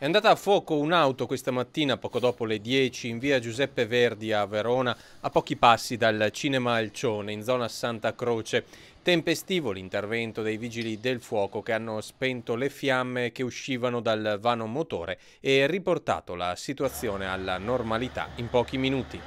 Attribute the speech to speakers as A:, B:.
A: È andata a fuoco un'auto questa mattina, poco dopo le 10, in via Giuseppe Verdi a Verona, a pochi passi dal Cinema Alcione, in zona Santa Croce. Tempestivo l'intervento dei vigili del fuoco che hanno spento le fiamme che uscivano dal vano motore e riportato la situazione alla normalità in pochi minuti.